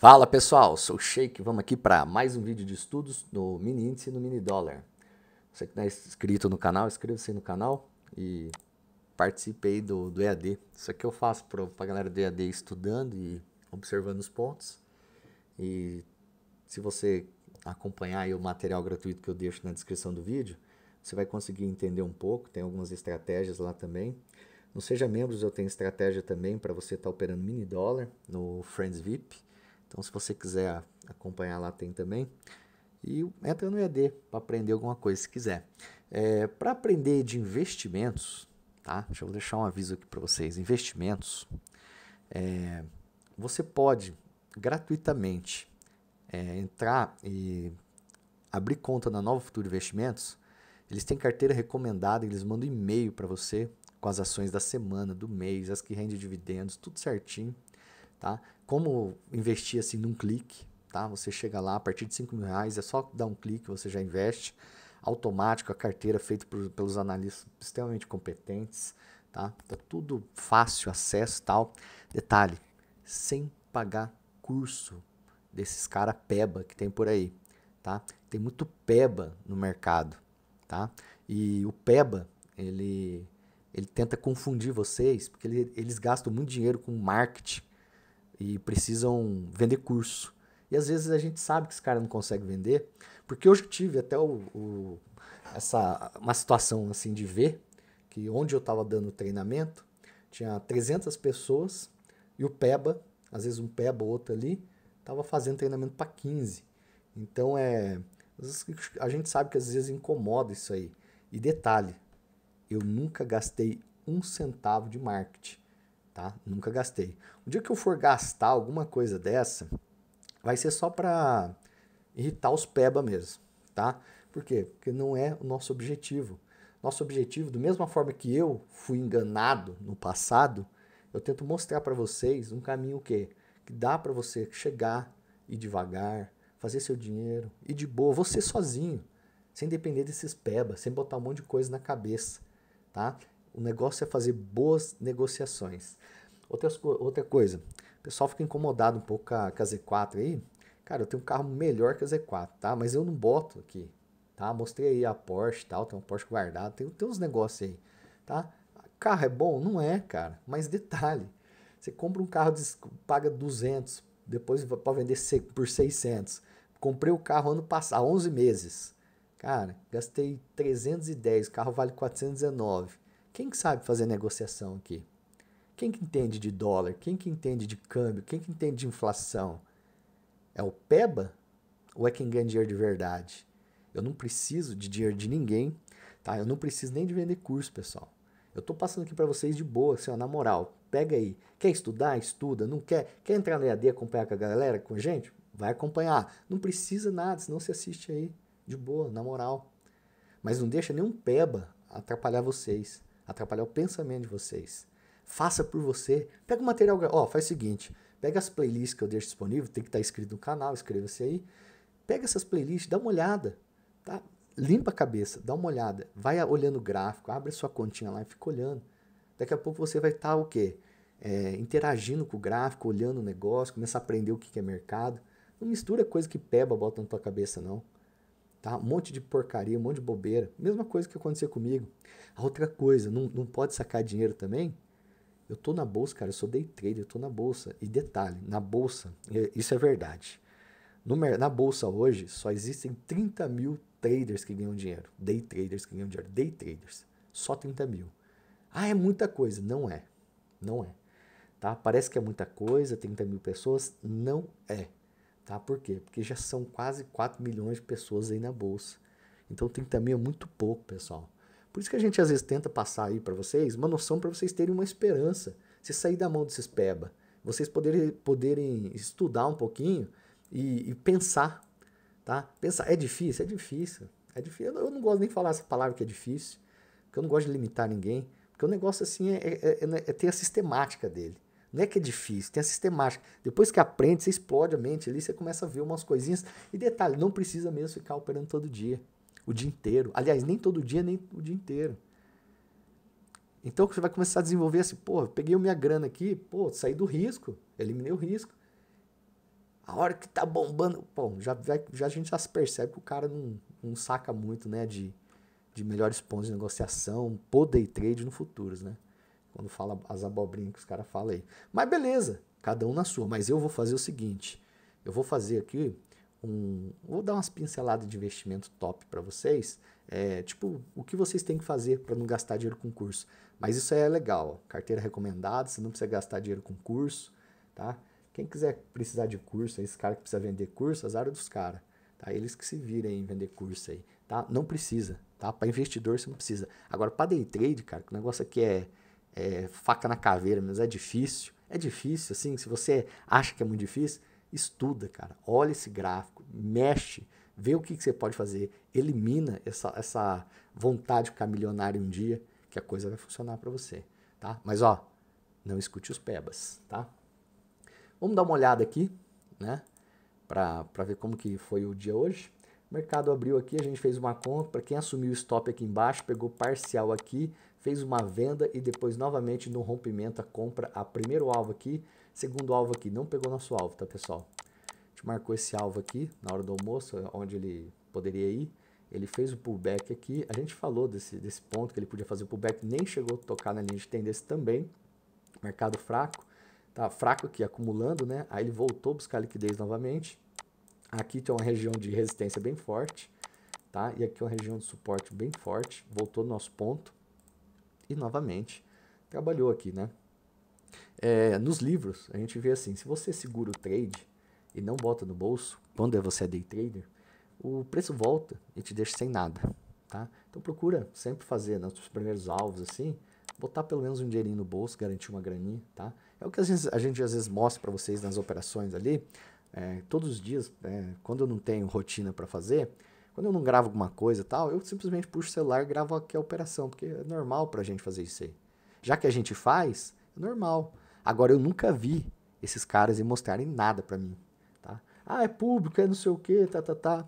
Fala pessoal, sou o Sheik, vamos aqui para mais um vídeo de estudos no mini índice e no mini dólar. Você que não tá é inscrito no canal, inscreva-se no canal e participe aí do, do EAD. Isso aqui eu faço para a galera do EAD estudando e observando os pontos. E se você acompanhar o material gratuito que eu deixo na descrição do vídeo, você vai conseguir entender um pouco, tem algumas estratégias lá também. No Seja Membros eu tenho estratégia também para você estar tá operando mini dólar no Friends VIP então, se você quiser acompanhar lá, tem também. E entra é no ED para aprender alguma coisa se quiser. É, para aprender de investimentos, tá? Deixa eu deixar um aviso aqui para vocês. Investimentos, é, você pode gratuitamente é, entrar e abrir conta na Nova Futuro Investimentos. Eles têm carteira recomendada, eles mandam e-mail para você com as ações da semana, do mês, as que rendem dividendos, tudo certinho, tá? como investir assim num clique, tá? Você chega lá a partir de 5 mil reais, é só dar um clique, você já investe. Automático, a carteira feita por, pelos analistas extremamente competentes, tá? Tá tudo fácil, acesso tal. Detalhe, sem pagar curso desses cara peba que tem por aí, tá? Tem muito peba no mercado, tá? E o peba, ele ele tenta confundir vocês, porque ele, eles gastam muito dinheiro com marketing, e precisam vender curso. E às vezes a gente sabe que esse cara não consegue vender, porque hoje eu tive até o, o, essa, uma situação assim de ver que onde eu estava dando treinamento, tinha 300 pessoas e o PEBA, às vezes um PEBA ou outro ali, estava fazendo treinamento para 15. Então é. A gente sabe que às vezes incomoda isso aí. E detalhe, eu nunca gastei um centavo de marketing tá? Nunca gastei. O dia que eu for gastar alguma coisa dessa, vai ser só para irritar os peba mesmo, tá? Por quê? Porque não é o nosso objetivo. Nosso objetivo, da mesma forma que eu fui enganado no passado, eu tento mostrar para vocês um caminho o quê? Que dá para você chegar e devagar, fazer seu dinheiro e de boa, você sozinho, sem depender desses peba, sem botar um monte de coisa na cabeça, tá? O negócio é fazer boas negociações. Outras, outra coisa, o pessoal fica incomodado um pouco com a, com a Z4 aí. Cara, eu tenho um carro melhor que a Z4, tá? Mas eu não boto aqui, tá? Mostrei aí a Porsche tal, tem uma Porsche guardada tem, tem uns negócios aí, tá? Carro é bom? Não é, cara. Mas detalhe, você compra um carro, paga 200, depois para vender por 600. Comprei o carro ano passado, 11 meses. Cara, gastei 310, o carro vale 419. Quem sabe fazer negociação aqui? Quem que entende de dólar? Quem que entende de câmbio? Quem que entende de inflação? É o PEBA ou é quem ganha dinheiro de verdade? Eu não preciso de dinheiro de ninguém, tá? Eu não preciso nem de vender curso, pessoal. Eu tô passando aqui para vocês de boa, assim, ó, na moral. Pega aí. Quer estudar? Estuda. Não quer? Quer entrar no EAD acompanhar com a galera, com a gente? Vai acompanhar. Não precisa nada, senão se assiste aí. De boa, na moral. Mas não deixa nenhum peba atrapalhar vocês atrapalhar o pensamento de vocês. Faça por você. Pega o material. Ó, faz o seguinte: pega as playlists que eu deixo disponível, tem que tá estar inscrito no canal, inscreva-se aí. Pega essas playlists, dá uma olhada. Tá? Limpa a cabeça, dá uma olhada. Vai olhando o gráfico, abre a sua continha lá e fica olhando. Daqui a pouco você vai estar tá, o quê? É, interagindo com o gráfico, olhando o negócio, começa a aprender o que, que é mercado. Não mistura coisa que peba bota na tua cabeça, não. Tá? Um monte de porcaria, um monte de bobeira. Mesma coisa que aconteceu comigo. A outra coisa, não, não pode sacar dinheiro também? Eu tô na bolsa, cara, eu sou day trader, eu tô na bolsa. E detalhe, na bolsa, é, isso é verdade. No, na bolsa hoje, só existem 30 mil traders que ganham dinheiro. Day traders que ganham dinheiro. Day traders. Só 30 mil. Ah, é muita coisa. Não é. Não é. Tá? Parece que é muita coisa, 30 mil pessoas. Não é. Tá? Por quê? Porque já são quase 4 milhões de pessoas aí na bolsa. Então tem também é muito pouco, pessoal. Por isso que a gente às vezes tenta passar aí para vocês uma noção para vocês terem uma esperança. Se sair da mão desses peba, vocês poderem, poderem estudar um pouquinho e, e pensar, tá? Pensar é difícil, é difícil, é difícil. Eu não gosto nem de falar essa palavra que é difícil, porque eu não gosto de limitar ninguém, porque o negócio assim é, é, é, né, é ter a sistemática dele. Não é que é difícil, tem a sistemática. Depois que aprende, você explode a mente ali, você começa a ver umas coisinhas. E detalhe, não precisa mesmo ficar operando todo dia, o dia inteiro. Aliás, nem todo dia, nem o dia inteiro. Então você vai começar a desenvolver assim, pô, peguei minha grana aqui, pô, saí do risco, eliminei o risco. A hora que tá bombando, pô, já, já a gente já se percebe que o cara não, não saca muito, né, de, de melhores pontos de negociação, poder trade no futuros, né? Quando fala as abobrinhas que os caras falam aí. Mas beleza, cada um na sua. Mas eu vou fazer o seguinte: eu vou fazer aqui um. Vou dar umas pinceladas de investimento top para vocês. É, tipo, o que vocês têm que fazer para não gastar dinheiro com curso. Mas isso aí é legal. Ó. Carteira recomendada, você não precisa gastar dinheiro com curso, tá? Quem quiser precisar de curso, esse cara que precisa vender curso, azar dos caras. Tá? Eles que se virem em vender curso aí, tá? Não precisa, tá? Para investidor você não precisa. Agora para day trade, cara, que o negócio aqui é é, faca na caveira, mas é difícil. É difícil, assim, se você acha que é muito difícil, estuda, cara. Olha esse gráfico, mexe, vê o que, que você pode fazer, elimina essa, essa vontade de ficar milionário um dia, que a coisa vai funcionar para você, tá? Mas, ó, não escute os pebas, tá? Vamos dar uma olhada aqui, né? Para ver como que foi o dia hoje. O mercado abriu aqui, a gente fez uma compra, quem assumiu o stop aqui embaixo, pegou parcial aqui, fez uma venda e depois novamente no rompimento a compra a primeiro alvo aqui, segundo alvo aqui, não pegou nosso alvo, tá pessoal? A gente marcou esse alvo aqui na hora do almoço, onde ele poderia ir, ele fez o pullback aqui, a gente falou desse, desse ponto que ele podia fazer o pullback, nem chegou a tocar na linha de tendência também, mercado fraco, tá fraco aqui acumulando, né? Aí ele voltou a buscar liquidez novamente, Aqui tem uma região de resistência bem forte, tá? E aqui é uma região de suporte bem forte, voltou no nosso ponto e novamente trabalhou aqui, né? É, nos livros, a gente vê assim, se você segura o trade e não bota no bolso, quando é você é day trader, o preço volta e te deixa sem nada, tá? Então procura sempre fazer nos né, primeiros alvos assim, botar pelo menos um dinheirinho no bolso, garantir uma graninha, tá? É o que a gente, a gente às vezes mostra para vocês nas operações ali. É, todos os dias, é, quando eu não tenho rotina para fazer, quando eu não gravo alguma coisa tal, eu simplesmente puxo o celular e gravo aqui a operação, porque é normal para a gente fazer isso aí. Já que a gente faz, é normal. Agora, eu nunca vi esses caras e mostrarem nada para mim. Tá? Ah, é público, é não sei o que, tá, tá, tá.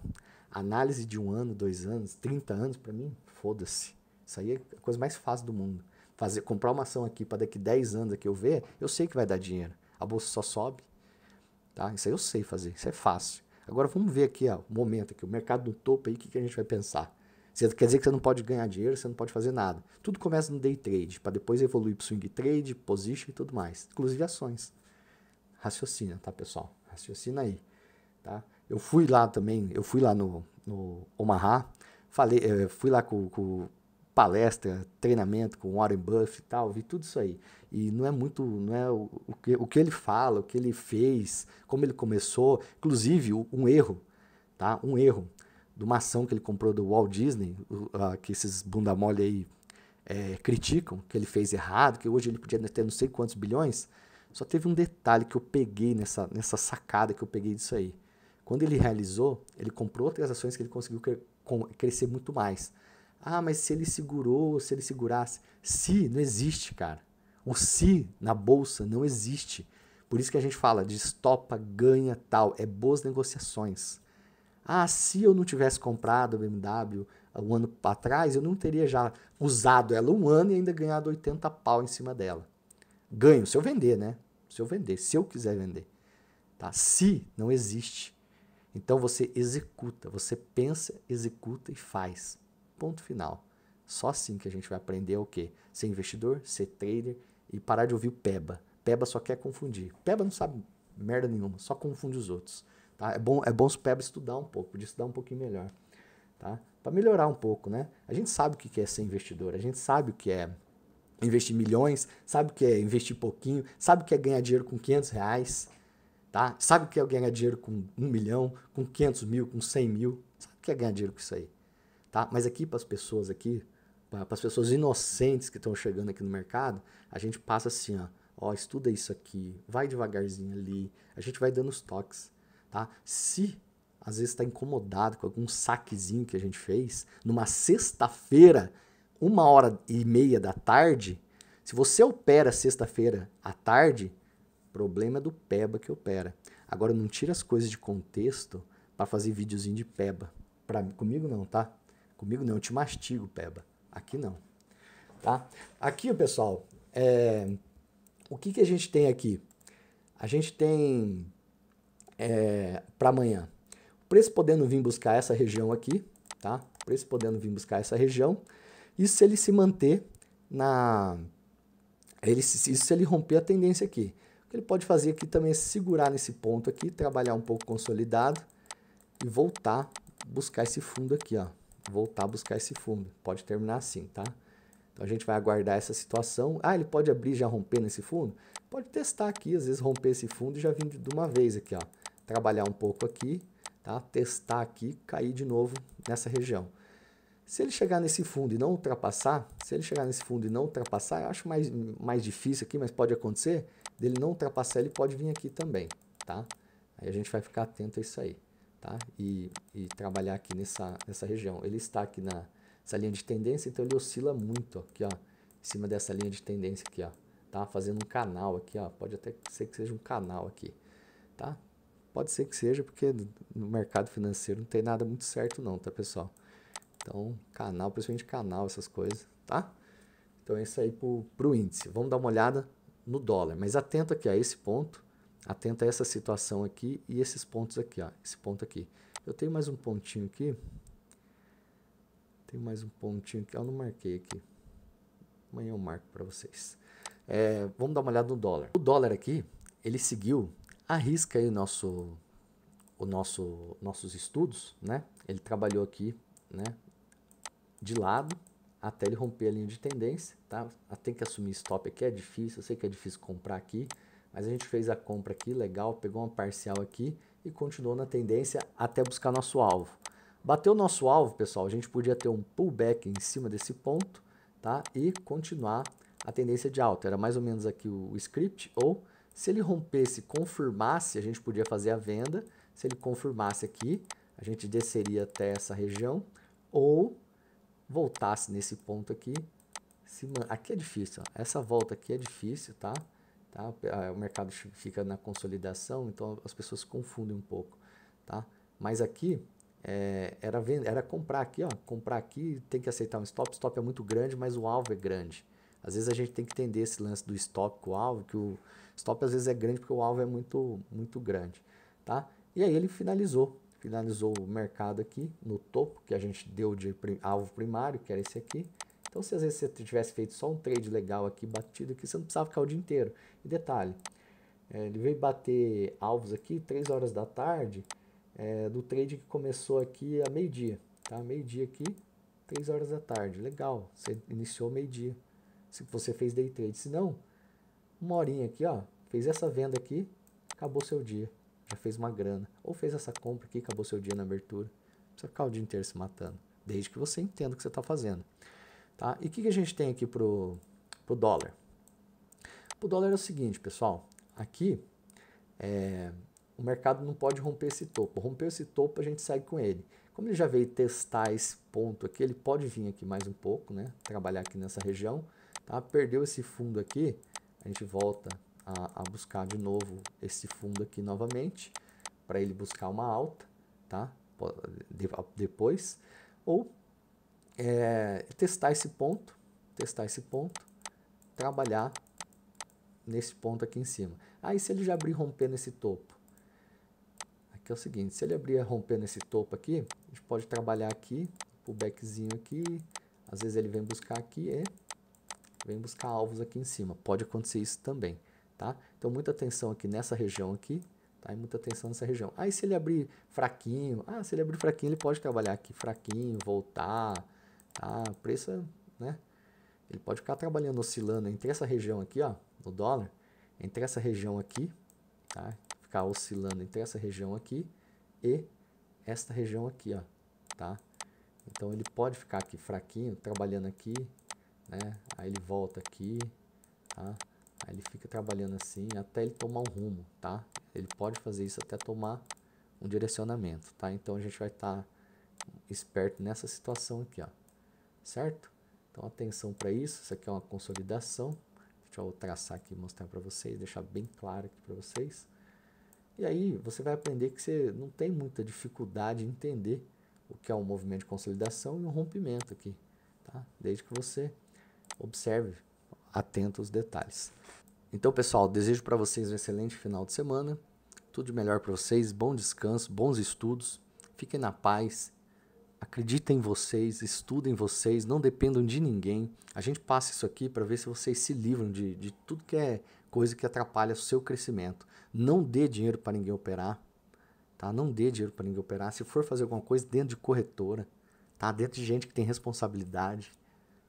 Análise de um ano, dois anos, 30 anos, para mim, foda-se. Isso aí é a coisa mais fácil do mundo. Fazer, comprar uma ação aqui para daqui 10 anos aqui é eu ver, eu sei que vai dar dinheiro. A bolsa só sobe, Tá? Isso aí eu sei fazer, isso é fácil. Agora vamos ver aqui ó, o momento, aqui, o mercado no topo aí, o que, que a gente vai pensar? Você quer dizer que você não pode ganhar dinheiro, você não pode fazer nada. Tudo começa no day trade, para depois evoluir para swing trade, position e tudo mais, inclusive ações. Raciocina, tá, pessoal? Raciocina aí, tá? Eu fui lá também, eu fui lá no, no Omaha, falei, eh, fui lá com, com palestra, treinamento com Warren Buffett e tal, vi tudo isso aí. E não é muito, não é o, o, que, o que ele fala, o que ele fez, como ele começou, inclusive um erro, tá? Um erro de uma ação que ele comprou do Walt Disney, que esses bunda mole aí é, criticam, que ele fez errado, que hoje ele podia ter não sei quantos bilhões. Só teve um detalhe que eu peguei nessa, nessa sacada que eu peguei disso aí. Quando ele realizou, ele comprou outras ações que ele conseguiu crescer muito mais. Ah, mas se ele segurou, se ele segurasse. Se não existe, cara. O se na bolsa não existe. Por isso que a gente fala de estopa, ganha, tal. É boas negociações. Ah, se eu não tivesse comprado a BMW ah, um ano atrás, eu não teria já usado ela um ano e ainda ganhado 80 pau em cima dela. Ganho, se eu vender, né? Se eu vender, se eu quiser vender. Tá? Se não existe. Então você executa, você pensa, executa e faz. Ponto final. Só assim que a gente vai aprender o quê? Ser investidor, ser trader e parar de ouvir peba. Peba só quer confundir. Peba não sabe merda nenhuma, só confunde os outros. Tá? É bom é bom os peba estudar um pouco, podia estudar um pouquinho melhor. Tá? Para melhorar um pouco, né? A gente sabe o que é ser investidor, a gente sabe o que é investir milhões, sabe o que é investir pouquinho, sabe o que é ganhar dinheiro com 500 reais, tá? Sabe o que é ganhar dinheiro com 1 milhão, com 500 mil, com 100 mil? Sabe o que é ganhar dinheiro com isso aí? tá? Mas aqui para as pessoas aqui, para as pessoas inocentes que estão chegando aqui no mercado, a gente passa assim, ó, ó, estuda isso aqui, vai devagarzinho ali, a gente vai dando os toques, tá? Se às vezes está incomodado com algum saquezinho que a gente fez numa sexta-feira, uma hora e meia da tarde, se você opera sexta-feira à tarde, problema é do peba que opera. Agora não tira as coisas de contexto para fazer videozinho de peba. Para comigo não, tá? Comigo não, eu te mastigo, peba. Aqui não. Tá? Aqui, pessoal, é... o que, que a gente tem aqui? A gente tem é... para amanhã. O preço podendo vir buscar essa região aqui, tá? O preço podendo vir buscar essa região. E se ele se manter na... Ele, isso se ele romper a tendência aqui. O que ele pode fazer aqui também é segurar nesse ponto aqui, trabalhar um pouco consolidado e voltar buscar esse fundo aqui, ó voltar a buscar esse fundo. Pode terminar assim, tá? Então a gente vai aguardar essa situação. Ah, ele pode abrir já romper nesse fundo? Pode testar aqui, às vezes romper esse fundo e já vir de uma vez aqui, ó. Trabalhar um pouco aqui, tá? Testar aqui, cair de novo nessa região. Se ele chegar nesse fundo e não ultrapassar, se ele chegar nesse fundo e não ultrapassar, eu acho mais, mais difícil aqui, mas pode acontecer, dele não ultrapassar, ele pode vir aqui também, tá? Aí a gente vai ficar atento a isso aí tá? E, e, trabalhar aqui nessa, nessa região. Ele está aqui na essa linha de tendência, então ele oscila muito aqui, ó, em cima dessa linha de tendência aqui, ó, tá? Fazendo um canal aqui, ó, pode até ser que seja um canal aqui, tá? Pode ser que seja, porque no mercado financeiro não tem nada muito certo não, tá, pessoal? Então, canal, principalmente canal, essas coisas, tá? Então é isso aí pro, pro índice. Vamos dar uma olhada no dólar, mas atento aqui a esse ponto, atenta a essa situação aqui e esses pontos aqui, ó, esse ponto aqui. Eu tenho mais um pontinho aqui. Tem mais um pontinho que eu não marquei aqui. Amanhã eu marco para vocês. É, vamos dar uma olhada no dólar. O dólar aqui, ele seguiu a risca aí o nosso, o nosso, nossos estudos, né? Ele trabalhou aqui, né? De lado até ele romper a linha de tendência, tá? Tem que assumir stop aqui, é difícil, eu sei que é difícil comprar aqui, mas a gente fez a compra aqui, legal, pegou uma parcial aqui e continuou na tendência até buscar nosso alvo. Bateu nosso alvo, pessoal, a gente podia ter um pullback em cima desse ponto, tá? E continuar a tendência de alta. Era mais ou menos aqui o script, ou se ele rompesse, confirmasse, a gente podia fazer a venda. Se ele confirmasse aqui, a gente desceria até essa região, ou voltasse nesse ponto aqui. aqui é difícil, ó. essa volta aqui é difícil, tá? Tá? É, o mercado fica na consolidação, então as pessoas confundem um pouco. Tá? Mas aqui é, era, vender era comprar aqui, ó, comprar aqui tem que aceitar um stop. Stop é muito grande, mas o alvo é grande. Às vezes a gente tem que entender esse lance do stop com o alvo, que o stop às vezes é grande porque o alvo é muito, muito grande. Tá? E aí ele finalizou, finalizou o mercado aqui no topo, que a gente deu de alvo primário, que era esse aqui, então, se às vezes você tivesse feito só um trade legal aqui, batido aqui, você não precisava ficar o dia inteiro. E detalhe, é, ele veio bater alvos aqui 3 horas da tarde é, do trade que começou aqui a meio-dia. Tá? Meio-dia aqui, 3 horas da tarde. Legal, você iniciou meio-dia. Se você fez day trade. Se não, uma horinha aqui, ó, fez essa venda aqui, acabou seu dia. Já fez uma grana. Ou fez essa compra aqui, acabou seu dia na abertura. Não precisa ficar o dia inteiro se matando. Desde que você entenda o que você está fazendo. Tá? E o que, que a gente tem aqui para o dólar? O dólar é o seguinte, pessoal. Aqui, é, o mercado não pode romper esse topo. Rompeu esse topo, a gente segue com ele. Como ele já veio testar esse ponto aqui, ele pode vir aqui mais um pouco, né? Trabalhar aqui nessa região. Tá? Perdeu esse fundo aqui, a gente volta a, a buscar de novo esse fundo aqui novamente, para ele buscar uma alta, tá? Depois. Ou é, testar esse ponto, testar esse ponto, trabalhar nesse ponto aqui em cima. Aí se ele já abrir romper nesse topo? Aqui é o seguinte, se ele abrir é, romper nesse topo aqui, a gente pode trabalhar aqui, pullbackzinho aqui, às vezes ele vem buscar aqui e vem buscar alvos aqui em cima. Pode acontecer isso também, tá? Então muita atenção aqui nessa região aqui, tá? E muita atenção nessa região. Aí se ele abrir fraquinho, ah, se ele abrir fraquinho, ele pode trabalhar aqui fraquinho, voltar, Tá? O preço, né? Ele pode ficar trabalhando, oscilando entre essa região aqui, ó, no dólar, entre essa região aqui, tá? Ficar oscilando entre essa região aqui e esta região aqui, ó, tá? Então ele pode ficar aqui fraquinho, trabalhando aqui, né? Aí ele volta aqui, tá? Aí ele fica trabalhando assim até ele tomar um rumo, tá? Ele pode fazer isso até tomar um direcionamento, tá? Então a gente vai estar tá esperto nessa situação aqui, ó certo? Então atenção para isso, isso aqui é uma consolidação. Deixa eu traçar aqui e mostrar para vocês, deixar bem claro aqui para vocês. E aí você vai aprender que você não tem muita dificuldade em entender o que é um movimento de consolidação e um rompimento aqui, tá? Desde que você observe, atento aos detalhes. Então, pessoal, desejo para vocês um excelente final de semana. Tudo de melhor para vocês, bom descanso, bons estudos. Fiquem na paz Acreditem em vocês, estudem vocês, não dependam de ninguém. A gente passa isso aqui para ver se vocês se livram de, de tudo que é coisa que atrapalha o seu crescimento. Não dê dinheiro para ninguém operar. Tá? Não dê dinheiro para ninguém operar. Se for fazer alguma coisa dentro de corretora, tá? dentro de gente que tem responsabilidade,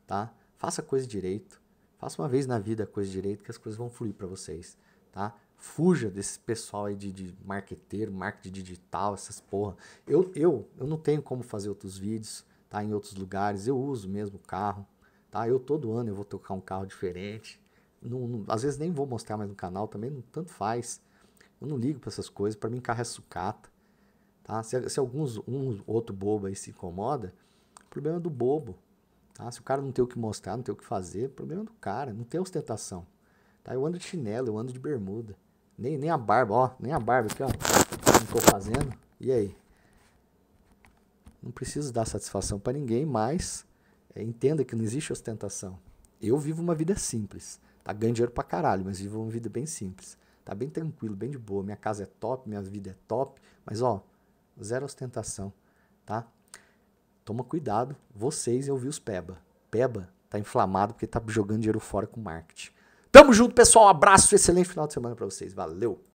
tá? faça a coisa direito. Faça uma vez na vida a coisa direito que as coisas vão fluir para vocês. Tá? Fuja desse pessoal aí de, de marqueteiro, marketing digital, essas porra. Eu, eu, eu não tenho como fazer outros vídeos, tá? Em outros lugares. Eu uso mesmo o carro, tá? Eu todo ano eu vou tocar um carro diferente. Não, não, às vezes nem vou mostrar mais no canal também, não, tanto faz. Eu não ligo para essas coisas, para mim carro é sucata, tá? Se, se alguns, um outro bobo aí se incomoda, o problema é do bobo, tá? Se o cara não tem o que mostrar, não tem o que fazer, o problema é do cara, não tem ostentação, tá? Eu ando de chinelo, eu ando de bermuda, nem, nem a barba, ó. Nem a barba aqui, ó. Não tô fazendo. E aí? Não preciso dar satisfação para ninguém, mas é, entenda que não existe ostentação. Eu vivo uma vida simples. Tá ganhando dinheiro pra caralho, mas vivo uma vida bem simples. Tá bem tranquilo, bem de boa. Minha casa é top, minha vida é top. Mas, ó, zero ostentação, tá? Toma cuidado, vocês eu vi os PEBA. PEBA tá inflamado porque tá jogando dinheiro fora com marketing. Tamo junto, pessoal. Um abraço, excelente final de semana para vocês. Valeu!